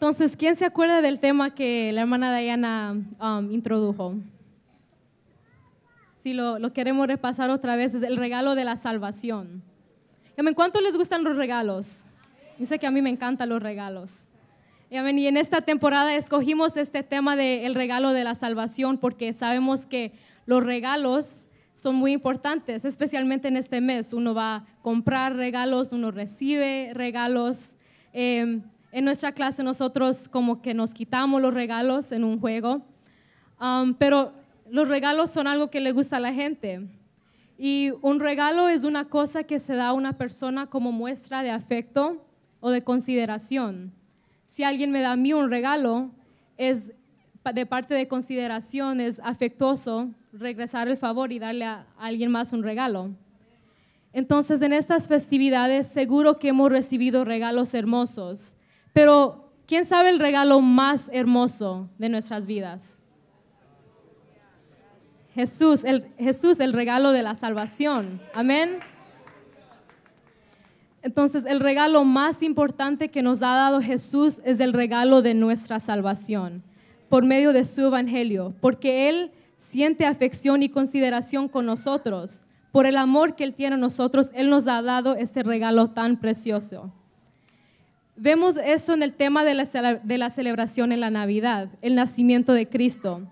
Entonces, ¿quién se acuerda del tema que la hermana Diana um, introdujo? Si lo, queremos repasar otra vez, es el regalo de la salvación. ¿En cuánto les gustan los regalos? Dice sé que a mí me encantan los regalos. Y en esta temporada escogimos este tema del regalo de la salvación porque sabemos que los regalos son muy importantes, especialmente en este mes. Uno va a comprar regalos, uno recibe regalos. Eh, en nuestra clase nosotros como que nos quitamos los regalos en un juego, um, pero los regalos son algo que le gusta a la gente. Y un regalo es una cosa que se da a una persona como muestra de afecto o de consideración. Si alguien me da a mí un regalo, es de parte de consideración, es afectuoso regresar el favor y darle a alguien más un regalo. Entonces, en estas festividades seguro que hemos recibido regalos hermosos pero, ¿quién sabe el regalo más hermoso de nuestras vidas? Jesús, el, Jesús, el regalo de la salvación. Amén. Entonces, el regalo más importante que nos ha dado Jesús es el regalo de nuestra salvación por medio de su evangelio, porque Él siente afección y consideración con nosotros. Por el amor que Él tiene a nosotros, Él nos ha dado ese regalo tan precioso. Vemos eso en el tema de la, celebración en la Navidad, el nacimiento de Cristo.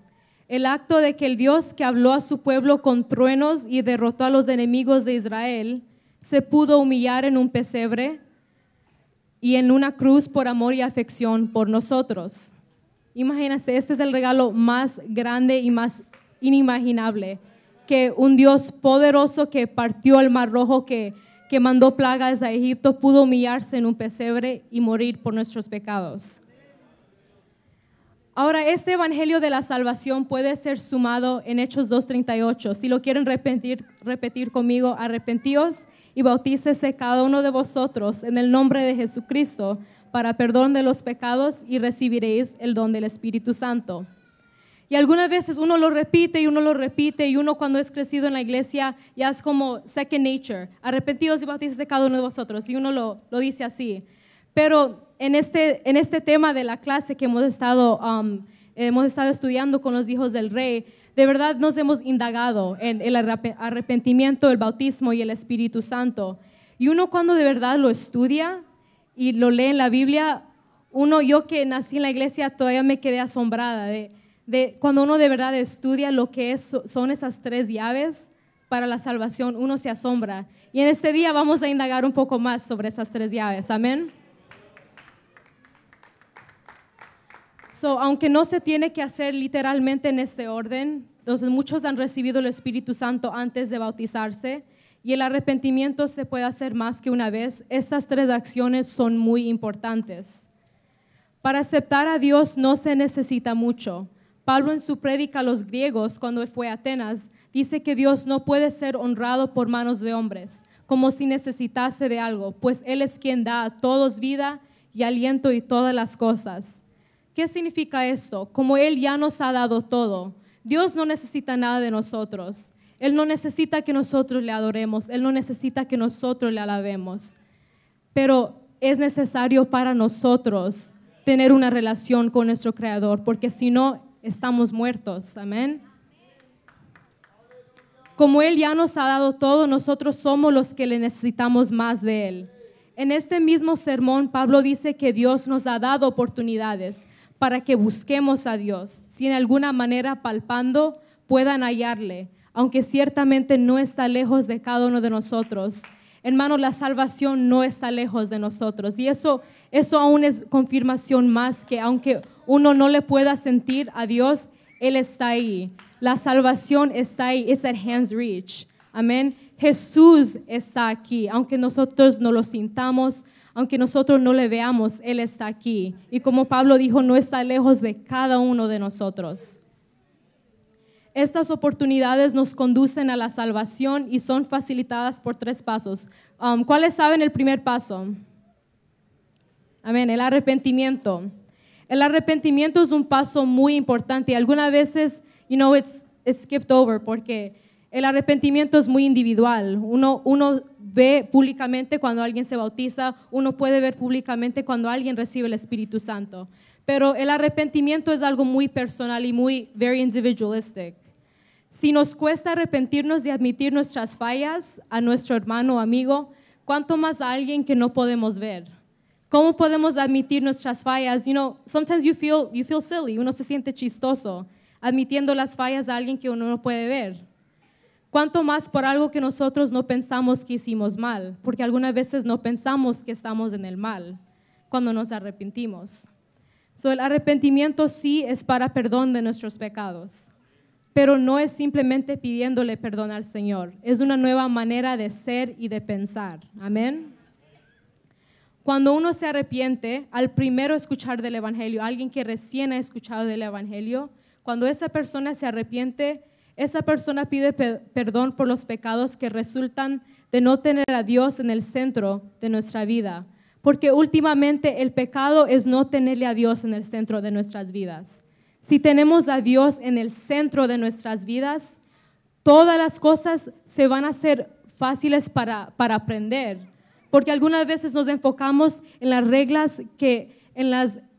El acto de que el Dios que habló a su pueblo con truenos y derrotó a los enemigos de Israel se pudo humillar en un pesebre y en una cruz por amor y afección por nosotros. Imagínense, este es el regalo más grande y más inimaginable, que un Dios poderoso que partió el mar rojo, que que mandó plagas a Egipto, pudo humillarse en un pesebre y morir por nuestros pecados. Ahora, este Evangelio de la Salvación puede ser sumado en Hechos 2.38. Si lo quieren repetir, conmigo, arrepentíos y bautícese cada uno de vosotros en el nombre de Jesucristo para perdón de los pecados y recibiréis el don del Espíritu Santo. Y algunas veces uno lo repite y uno lo repite y uno cuando es crecido en la iglesia ya es como second nature, arrepentidos y bautizados de cada uno de vosotros y uno lo, lo dice así. Pero en este, en este tema de la clase que hemos estado, um, hemos estado estudiando con los hijos del rey, de verdad nos hemos indagado en el arrepentimiento, el bautismo y el Espíritu Santo. Y uno cuando de verdad lo estudia y lo lee en la Biblia, uno, yo que nací en la iglesia, todavía me quedé asombrada de de, cuando uno de verdad estudia lo que son esas tres llaves para la salvación, uno se asombra. Y en este día vamos a indagar un poco más sobre esas tres llaves. Amén. aunque no se tiene que hacer literalmente en este orden, entonces muchos han recibido el Espíritu Santo antes de bautizarse y el arrepentimiento se puede hacer más que una vez, estas tres acciones son muy importantes. Para aceptar a Dios no se necesita mucho. Pablo en su prédica a los griegos cuando fue a Atenas dice que Dios no puede ser honrado por manos de hombres, como si necesitase de algo, pues Él es quien da a todos vida y aliento y todas las cosas. ¿Qué significa esto? Como Él ya nos ha dado todo, Dios no necesita nada de nosotros. Él no necesita que nosotros le adoremos, Él no necesita que nosotros le alabemos, pero es necesario para nosotros tener una relación con nuestro Creador, porque si no, estamos muertos. Amén. Como Él ya nos ha dado todo, nosotros somos los que le necesitamos más de Él. En este mismo sermón, Pablo dice que Dios nos ha dado oportunidades para que busquemos a Dios, si en alguna manera palpando puedan hallarle, aunque ciertamente no está lejos de cada uno de nosotros. Hermano, la salvación no está lejos de nosotros. Y eso, eso aún es confirmación más que aunque uno no le pueda sentir a Dios, Él está ahí. La salvación está ahí. It's at hand's reach. Amén. Jesús está aquí. Aunque nosotros no lo sintamos, aunque nosotros no le veamos, Él está aquí. Y como Pablo dijo, no está lejos de cada uno de nosotros. Estas oportunidades nos conducen a la salvación y son facilitadas por tres pasos. Um, ¿Cuáles saben el primer paso? Amén, el arrepentimiento. El arrepentimiento es un paso muy importante y algunas veces, you know, it's, skipped over porque el arrepentimiento es muy individual. Uno, uno ve públicamente cuando alguien se bautiza, uno puede ver públicamente cuando alguien recibe el Espíritu Santo. Pero el arrepentimiento es algo muy personal y muy, very individualistic. Si nos cuesta arrepentirnos de admitir nuestras fallas a nuestro hermano o amigo, ¿cuánto más a alguien que no podemos ver? ¿Cómo podemos admitir nuestras fallas? You know, sometimes you feel, you feel silly, uno se siente chistoso admitiendo las fallas a alguien que uno no puede ver. ¿Cuánto más por algo que nosotros no pensamos que hicimos mal? Porque algunas veces no pensamos que estamos en el mal cuando nos arrepentimos. So, el arrepentimiento sí es para perdón de nuestros pecados pero no es simplemente pidiéndole perdón al Señor, es una nueva manera de ser y de pensar. Amén. Cuando uno se arrepiente, al primero escuchar del Evangelio, alguien que recién ha escuchado del Evangelio, cuando esa persona se arrepiente, esa persona pide perdón por los pecados que resultan de no tener a Dios en el centro de nuestra vida. Porque últimamente el pecado es no tenerle a Dios en el centro de nuestras vidas. Si tenemos a Dios en el centro de nuestras vidas, todas las cosas se van a hacer fáciles para, aprender. Porque algunas veces nos enfocamos en las reglas que,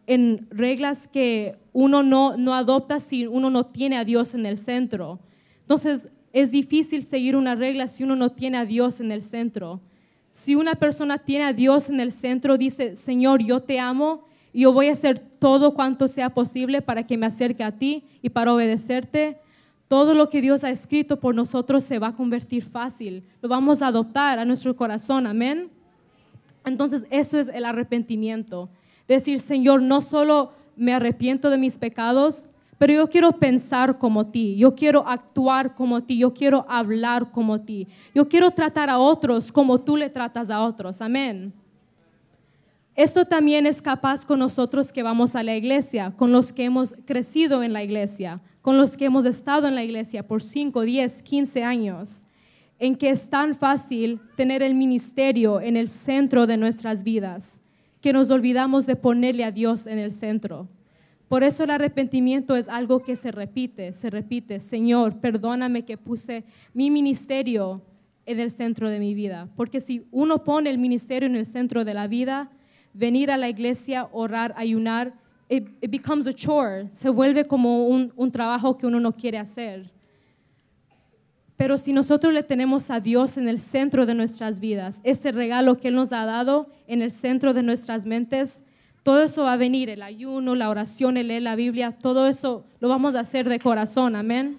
en reglas que uno no, no adopta si uno no tiene a Dios en el centro. Entonces, es difícil seguir una regla si uno no tiene a Dios en el centro. Si una persona tiene a Dios en el centro, dice, Señor, yo te amo yo voy a hacer todo cuanto sea posible para que me acerque a ti y para obedecerte. Todo lo que Dios ha escrito por nosotros se va a convertir fácil. Lo vamos a adoptar a nuestro corazón. Amén. Entonces, eso es el arrepentimiento. Decir, Señor, no solo me arrepiento de mis pecados, pero yo quiero pensar como ti, yo quiero actuar como ti, yo quiero hablar como ti, yo quiero tratar a otros como tú le tratas a otros. Amén. Esto también es capaz con nosotros que vamos a la iglesia, con los que hemos crecido en la iglesia, con los que hemos estado en la iglesia por 5, 10, 15 años, en que es tan fácil tener el ministerio en el centro de nuestras vidas, que nos olvidamos de ponerle a Dios en el centro. Por eso el arrepentimiento es algo que se repite, se repite, Señor, perdóname que puse mi ministerio en el centro de mi vida, porque si uno pone el ministerio en el centro de la vida, venir a la iglesia, orar, ayunar, becomes chore, se vuelve como un, un trabajo que uno no quiere hacer. Pero si nosotros le tenemos a Dios en el centro de nuestras vidas, ese regalo que Él nos ha dado en el centro de nuestras mentes, todo eso va a venir, el ayuno, la oración, el leer la Biblia, todo eso lo vamos a hacer de corazón, amén.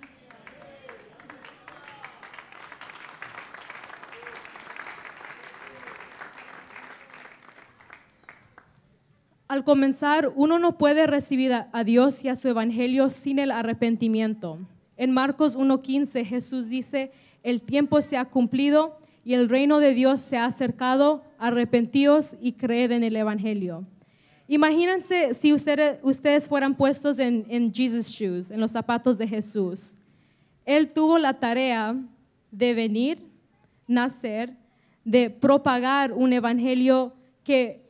Al comenzar, uno no puede recibir a Dios y a su evangelio sin el arrepentimiento. En Marcos 1.15 Jesús dice, el tiempo se ha cumplido y el reino de Dios se ha acercado, arrepentíos y creed en el evangelio. Imagínense si ustedes, fueran puestos en, en Jesus' shoes, en los zapatos de Jesús. Él tuvo la tarea de venir, nacer, de propagar un evangelio que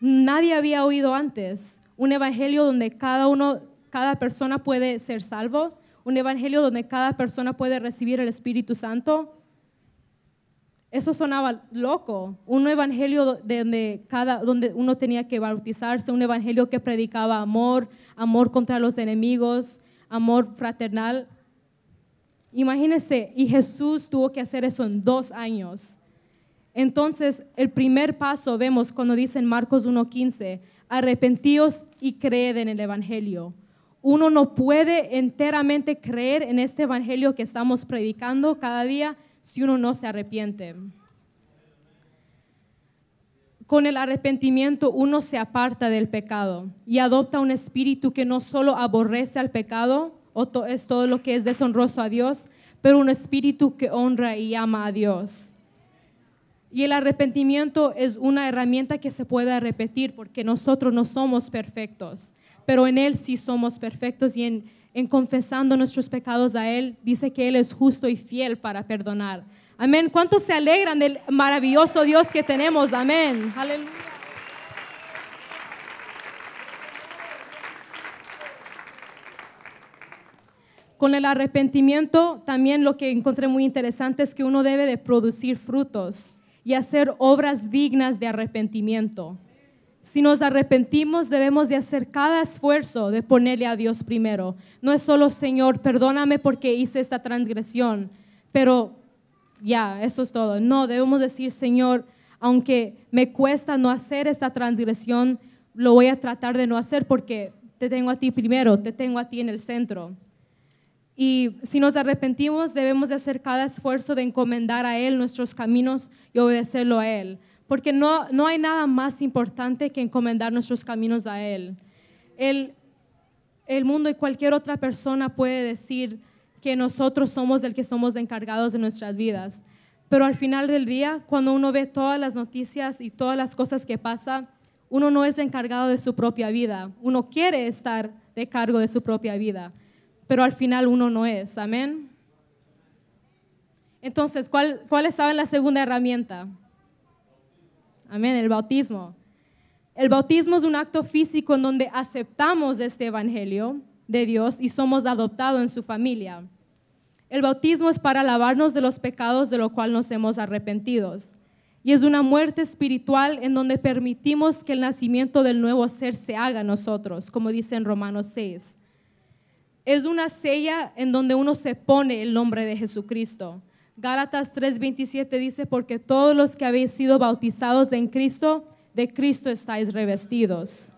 nadie había oído antes. Un evangelio donde cada uno, cada persona puede ser salvo. Un evangelio donde cada persona puede recibir el Espíritu Santo. Eso sonaba loco. Un evangelio donde, donde uno tenía que bautizarse, un evangelio que predicaba amor, amor contra los enemigos, amor fraternal. Imagínense, y Jesús tuvo que hacer eso en dos años. Entonces, el primer paso vemos cuando dicen en Marcos 1.15, arrepentíos y creed en el Evangelio. Uno no puede enteramente creer en este Evangelio que estamos predicando cada día si uno no se arrepiente. Con el arrepentimiento uno se aparta del pecado y adopta un espíritu que no solo aborrece al pecado, o es todo lo que es deshonroso a Dios, pero un espíritu que honra y ama a Dios. Y el arrepentimiento es una herramienta que se puede repetir porque nosotros no somos perfectos, pero en Él sí somos perfectos y en, confesando nuestros pecados a Él dice que Él es justo y fiel para perdonar. Amén. ¿Cuántos se alegran del maravilloso Dios que tenemos? Amén. Con el arrepentimiento también lo que encontré muy interesante es que uno debe de producir frutos y hacer obras dignas de arrepentimiento. Si nos arrepentimos, debemos de hacer cada esfuerzo de ponerle a Dios primero. No es solo, Señor, perdóname porque hice esta transgresión, pero ya, eso es todo. No, debemos decir, Señor, aunque me cuesta no hacer esta transgresión, lo voy a tratar de no hacer porque te tengo a ti primero, te tengo a ti en el centro. Y si nos arrepentimos, debemos de hacer cada esfuerzo de encomendar a Él nuestros caminos y obedecerlo a Él. Porque no, hay nada más importante que encomendar nuestros caminos a Él. El, el mundo y cualquier otra persona puede decir que nosotros somos el que somos encargados de nuestras vidas. Pero al final del día, cuando uno ve todas las noticias y todas las cosas que pasan, uno no es encargado de su propia vida. Uno quiere estar de cargo de su propia vida pero al final uno no es. Amén. Entonces, ¿cuál, cuál estaba en la segunda herramienta? Amén, el bautismo. El bautismo es un acto físico en donde aceptamos este evangelio de Dios y somos adoptados en su familia. El bautismo es para lavarnos de los pecados de los cuales nos hemos arrepentidos. Y es una muerte espiritual en donde permitimos que el nacimiento del nuevo ser se haga en nosotros, como dice en Romanos 6 es una sella en donde uno se pone el nombre de Jesucristo. Gálatas 3:27 dice, porque todos los que habéis sido bautizados en Cristo, de Cristo estáis revestidos.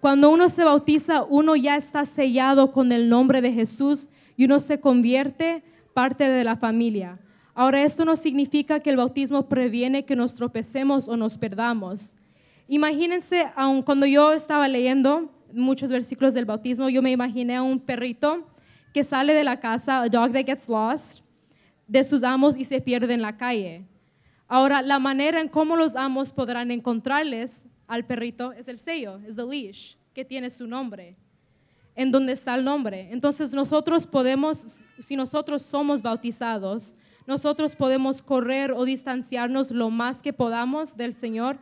Cuando uno se bautiza, uno ya está sellado con el nombre de Jesús y uno se convierte parte de la familia. Ahora, esto no significa que el bautismo previene que nos tropecemos o nos perdamos. Imagínense, aun cuando yo estaba leyendo, muchos versículos del bautismo, yo me imaginé a un perrito que sale de la casa, a dog that gets lost, de sus amos y se pierde en la calle. Ahora, la manera en cómo los amos podrán encontrarles al perrito es el sello, es the leash, que tiene su nombre, en donde está el nombre. Entonces nosotros podemos, si nosotros somos bautizados, nosotros podemos correr o distanciarnos lo más que podamos del Señor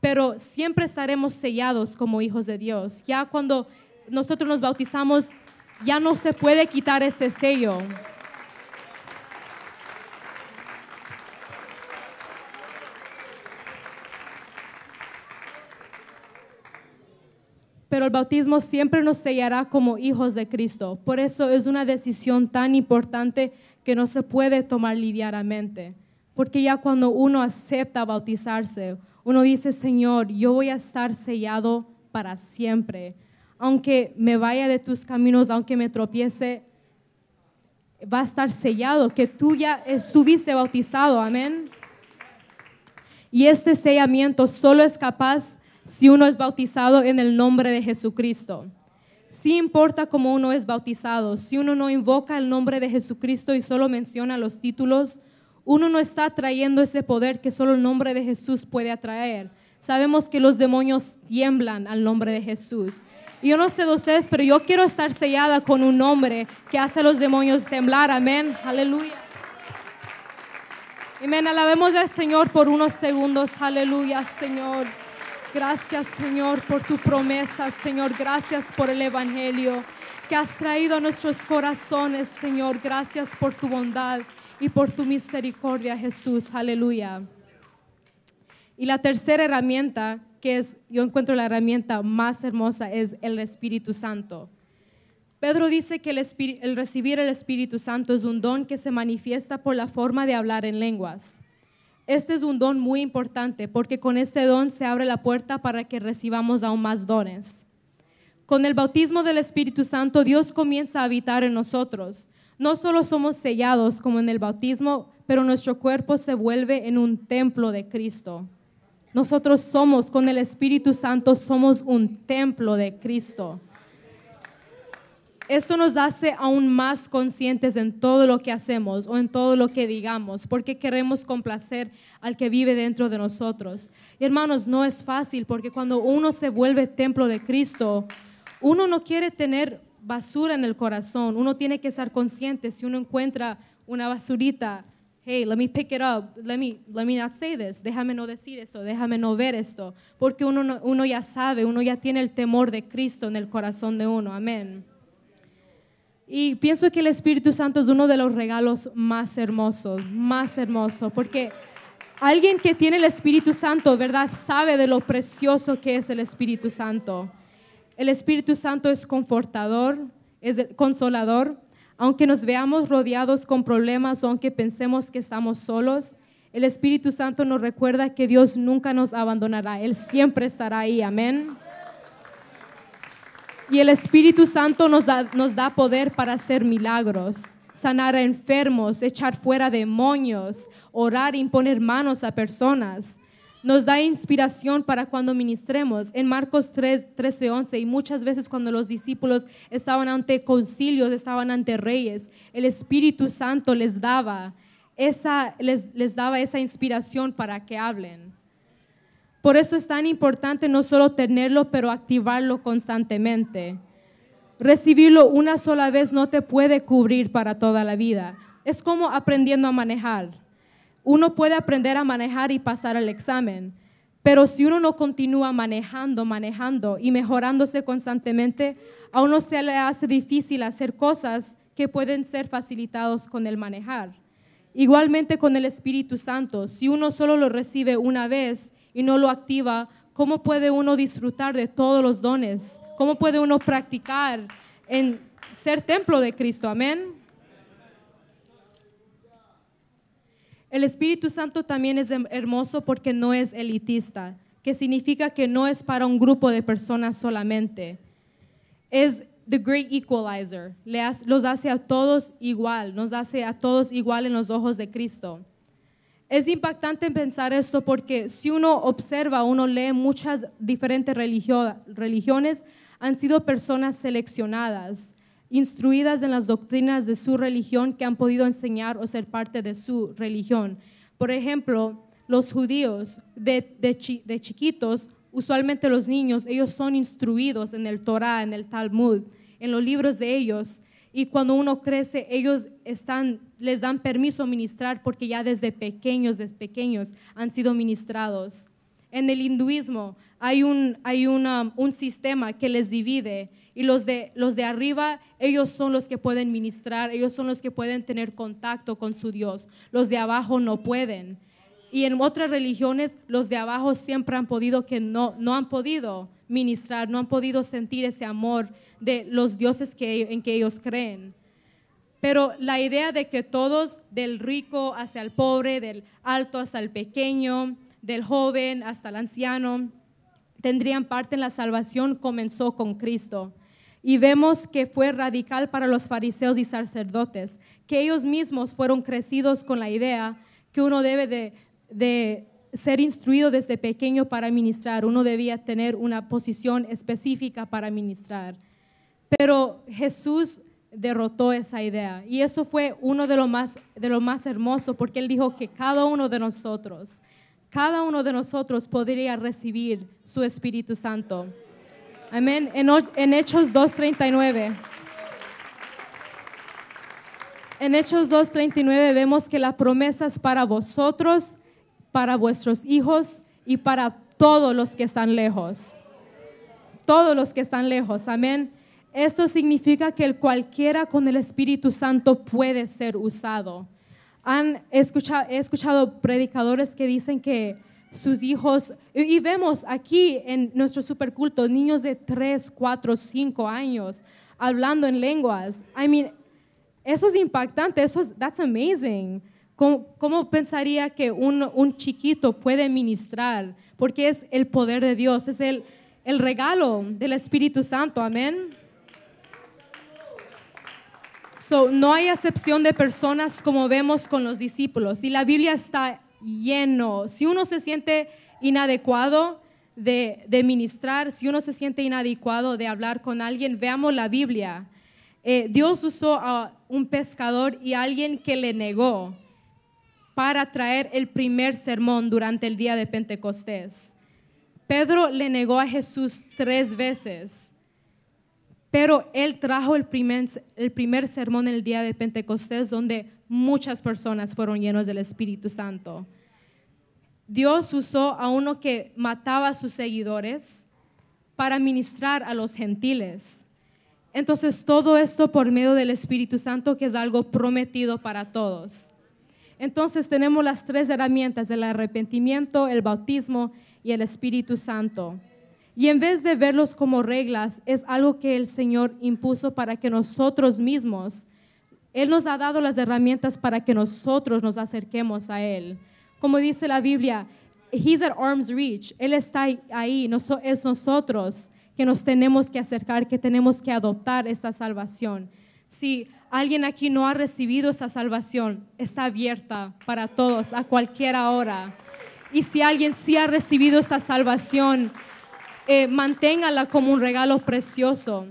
pero siempre estaremos sellados como hijos de Dios. Ya cuando nosotros nos bautizamos, ya no se puede quitar ese sello. Pero el bautismo siempre nos sellará como hijos de Cristo. Por eso es una decisión tan importante que no se puede tomar livianamente. Porque ya cuando uno acepta bautizarse, uno dice, Señor, yo voy a estar sellado para siempre. Aunque me vaya de tus caminos, aunque me tropiece, va a estar sellado, que tú ya estuviste bautizado, amén. Y este sellamiento solo es capaz si uno es bautizado en el nombre de Jesucristo. Si importa cómo uno es bautizado, si uno no invoca el nombre de Jesucristo y solo menciona los títulos, uno no está trayendo ese poder que solo el nombre de Jesús puede atraer. Sabemos que los demonios tiemblan al nombre de Jesús. Y yo no sé de ustedes, pero yo quiero estar sellada con un nombre que hace a los demonios temblar. Amén. Aleluya. Amén. Alabemos al Señor por unos segundos. Aleluya, Señor. Gracias, Señor, por tu promesa, Señor. Gracias por el Evangelio que has traído a nuestros corazones, Señor. Gracias por tu bondad y por tu misericordia, Jesús. Aleluya. Y la tercera herramienta, que es, yo encuentro la herramienta más hermosa, es el Espíritu Santo. Pedro dice que el, recibir el Espíritu Santo es un don que se manifiesta por la forma de hablar en lenguas. Este es un don muy importante porque con este don se abre la puerta para que recibamos aún más dones. Con el bautismo del Espíritu Santo, Dios comienza a habitar en nosotros, no solo somos sellados como en el bautismo, pero nuestro cuerpo se vuelve en un templo de Cristo. Nosotros somos, con el Espíritu Santo, somos un templo de Cristo. Esto nos hace aún más conscientes en todo lo que hacemos o en todo lo que digamos, porque queremos complacer al que vive dentro de nosotros. hermanos, no es fácil, porque cuando uno se vuelve templo de Cristo, uno no quiere tener basura en el corazón. Uno tiene que estar consciente si uno encuentra una basurita. Hey, let me pick it up. Let me, let me not say this. Déjame no decir esto. Déjame no ver esto. Porque uno, uno ya sabe, uno ya tiene el temor de Cristo en el corazón de uno. Amén. Y pienso que el Espíritu Santo es uno de los regalos más hermosos, más hermosos, porque alguien que tiene el Espíritu Santo, ¿verdad? Sabe de lo precioso que es el Espíritu Santo. El Espíritu Santo es confortador, es consolador. Aunque nos veamos rodeados con problemas o aunque pensemos que estamos solos, el Espíritu Santo nos recuerda que Dios nunca nos abandonará. Él siempre estará ahí. Amén. Y el Espíritu Santo nos da, nos da poder para hacer milagros sanar a enfermos, echar fuera demonios, orar, imponer manos a personas nos da inspiración para cuando ministremos. En Marcos 3, 13, 11, y muchas veces cuando los discípulos estaban ante concilios, estaban ante reyes, el Espíritu Santo les daba esa, les, les daba esa inspiración para que hablen. Por eso es tan importante no solo tenerlo, pero activarlo constantemente. Recibirlo una sola vez no te puede cubrir para toda la vida. Es como aprendiendo a manejar uno puede aprender a manejar y pasar el examen, pero si uno no continúa manejando, manejando y mejorándose constantemente, a uno se le hace difícil hacer cosas que pueden ser facilitados con el manejar. Igualmente con el Espíritu Santo, si uno solo lo recibe una vez y no lo activa, ¿cómo puede uno disfrutar de todos los dones? ¿Cómo puede uno practicar en ser templo de Cristo? Amén. El Espíritu Santo también es hermoso porque no es elitista, que significa que no es para un grupo de personas solamente. Es the great equalizer, los hace a todos igual, nos hace a todos igual en los ojos de Cristo. Es impactante pensar esto porque si uno observa, uno lee muchas diferentes religiones, han sido personas seleccionadas instruidas en las doctrinas de su religión que han podido enseñar o ser parte de su religión. Por ejemplo, los judíos de, chiquitos, usualmente los niños, ellos son instruidos en el Torah, en el Talmud, en los libros de ellos. Y cuando uno crece, ellos están, les dan permiso a ministrar porque ya desde pequeños, desde pequeños han sido ministrados. En el hinduismo hay un, hay un sistema que les divide y los de, los de arriba, ellos son los que pueden ministrar, ellos son los que pueden tener contacto con su Dios, los de abajo no pueden. Y en otras religiones, los de abajo siempre han podido que no, no han podido ministrar, no han podido sentir ese amor de los dioses que, en que ellos creen. Pero la idea de que todos, del rico hacia el pobre, del alto hasta el pequeño, del joven hasta el anciano, tendrían parte en la salvación comenzó con Cristo. Y vemos que fue radical para los fariseos y sacerdotes, que ellos mismos fueron crecidos con la idea que uno debe de, ser instruido desde pequeño para ministrar, uno debía tener una posición específica para ministrar. Pero Jesús derrotó esa idea y eso fue uno de lo más de lo más hermoso porque él dijo que cada uno de nosotros, cada uno de nosotros podría recibir su Espíritu Santo. Amén. En, en Hechos 2.39. En Hechos 2.39 vemos que la promesa es para vosotros, para vuestros hijos y para todos los que están lejos. Todos los que están lejos. Amén. Esto significa que el cualquiera con el Espíritu Santo puede ser usado. Han he escuchado predicadores que dicen que sus hijos. Y vemos aquí en nuestro superculto niños de 3, 4, 5 años hablando en lenguas. I mean, eso es impactante, eso es, that's amazing. ¿Cómo, ¿Cómo, pensaría que un, chiquito puede ministrar? Porque es el poder de Dios, es el, el regalo del Espíritu Santo, amén. So, no hay excepción de personas como vemos con los discípulos. Y la Biblia está lleno. Si uno se siente inadecuado de, ministrar, si uno se siente inadecuado de hablar con alguien, veamos la Biblia. Eh, Dios usó a un pescador y a alguien que le negó para traer el primer sermón durante el día de Pentecostés. Pedro le negó a Jesús tres veces pero él trajo el primer, el primer sermón el día de Pentecostés donde muchas personas fueron llenas del Espíritu Santo. Dios usó a uno que mataba a sus seguidores para ministrar a los gentiles. Entonces todo esto por medio del Espíritu Santo que es algo prometido para todos. Entonces tenemos las tres herramientas, el arrepentimiento, el bautismo y el Espíritu Santo. Y en vez de verlos como reglas, es algo que el Señor impuso para que nosotros mismos, Él nos ha dado las herramientas para que nosotros nos acerquemos a Él. Como dice la Biblia, He's at arm's reach, Él está ahí, es nosotros que nos tenemos que acercar, que tenemos que adoptar esta salvación. Si alguien aquí no ha recibido esta salvación, está abierta para todos a cualquier hora. Y si alguien sí ha recibido esta salvación, eh, manténgala como un regalo precioso.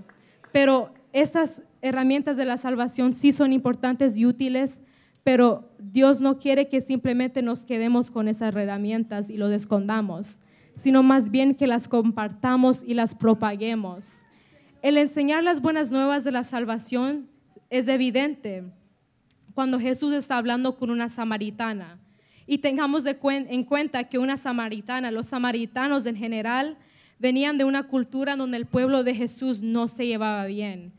Pero estas herramientas de la salvación sí son importantes y útiles, pero Dios no quiere que simplemente nos quedemos con esas herramientas y lo escondamos, sino más bien que las compartamos y las propaguemos. El enseñar las buenas nuevas de la salvación es evidente cuando Jesús está hablando con una samaritana. Y tengamos en cuenta que una samaritana, los samaritanos en general, venían de una cultura donde el pueblo de Jesús no se llevaba bien.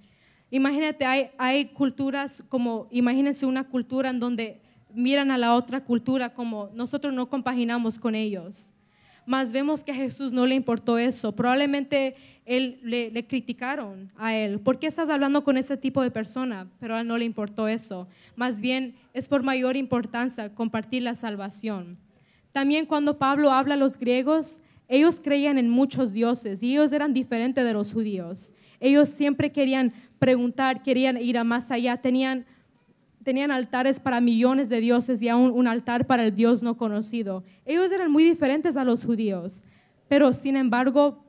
Imagínate, hay, culturas como, imagínense una cultura en donde miran a la otra cultura como nosotros no compaginamos con ellos. más vemos que a Jesús no le importó eso. Probablemente él, le, le, criticaron a él. ¿Por qué estás hablando con ese tipo de persona? Pero a él no le importó eso. Más bien es por mayor importancia compartir la salvación. También cuando Pablo habla a los griegos, ellos creían en muchos dioses y ellos eran diferentes de los judíos. Ellos siempre querían preguntar, querían ir a más allá, tenían, tenían altares para millones de dioses y aún un altar para el dios no conocido. Ellos eran muy diferentes a los judíos, pero sin embargo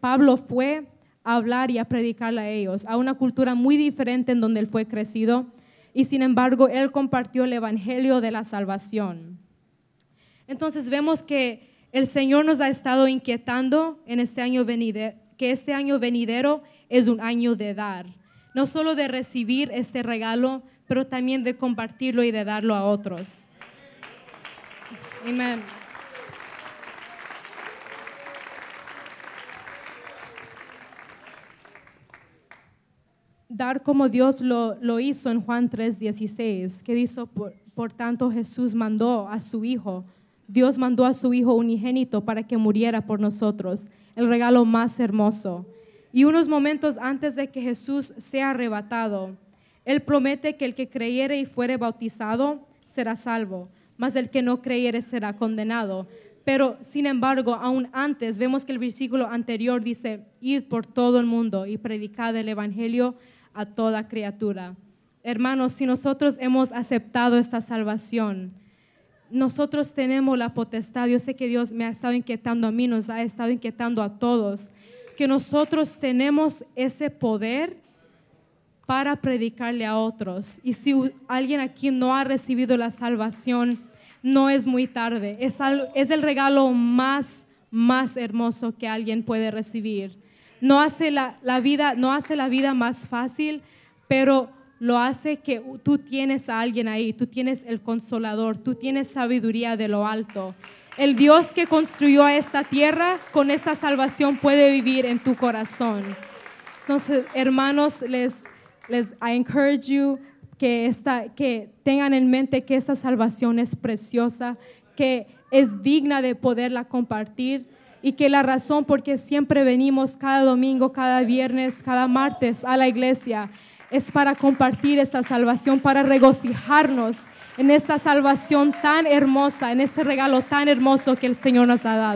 Pablo fue a hablar y a predicarle a ellos, a una cultura muy diferente en donde él fue crecido y sin embargo él compartió el evangelio de la salvación. Entonces vemos que el Señor nos ha estado inquietando en este año venidero, que este año venidero es un año de dar, no solo de recibir este regalo, pero también de compartirlo y de darlo a otros. Amén. Dar como Dios lo, lo hizo en Juan 3:16, que dice, por, por tanto Jesús mandó a su Hijo Dios mandó a su Hijo unigénito para que muriera por nosotros, el regalo más hermoso. Y unos momentos antes de que Jesús sea arrebatado, Él promete que el que creyere y fuere bautizado será salvo, mas el que no creyere será condenado. Pero, sin embargo, aún antes, vemos que el versículo anterior dice, id por todo el mundo y predicad el Evangelio a toda criatura. Hermanos, si nosotros hemos aceptado esta salvación, nosotros tenemos la potestad, yo sé que Dios me ha estado inquietando a mí, nos ha estado inquietando a todos, que nosotros tenemos ese poder para predicarle a otros. Y si alguien aquí no ha recibido la salvación, no es muy tarde. Es, es el regalo más, más hermoso que alguien puede recibir. No hace la, la vida, no hace la vida más fácil, pero lo hace que tú tienes a alguien ahí, tú tienes el consolador, tú tienes sabiduría de lo alto. El Dios que construyó esta tierra con esta salvación puede vivir en tu corazón. Entonces, hermanos, les, les I encourage you que, esta, que tengan en mente que esta salvación es preciosa, que es digna de poderla compartir y que la razón por qué siempre venimos cada domingo, cada viernes, cada martes a la iglesia es para compartir esta salvación, para regocijarnos en esta salvación tan hermosa, en este regalo tan hermoso que el Señor nos ha dado.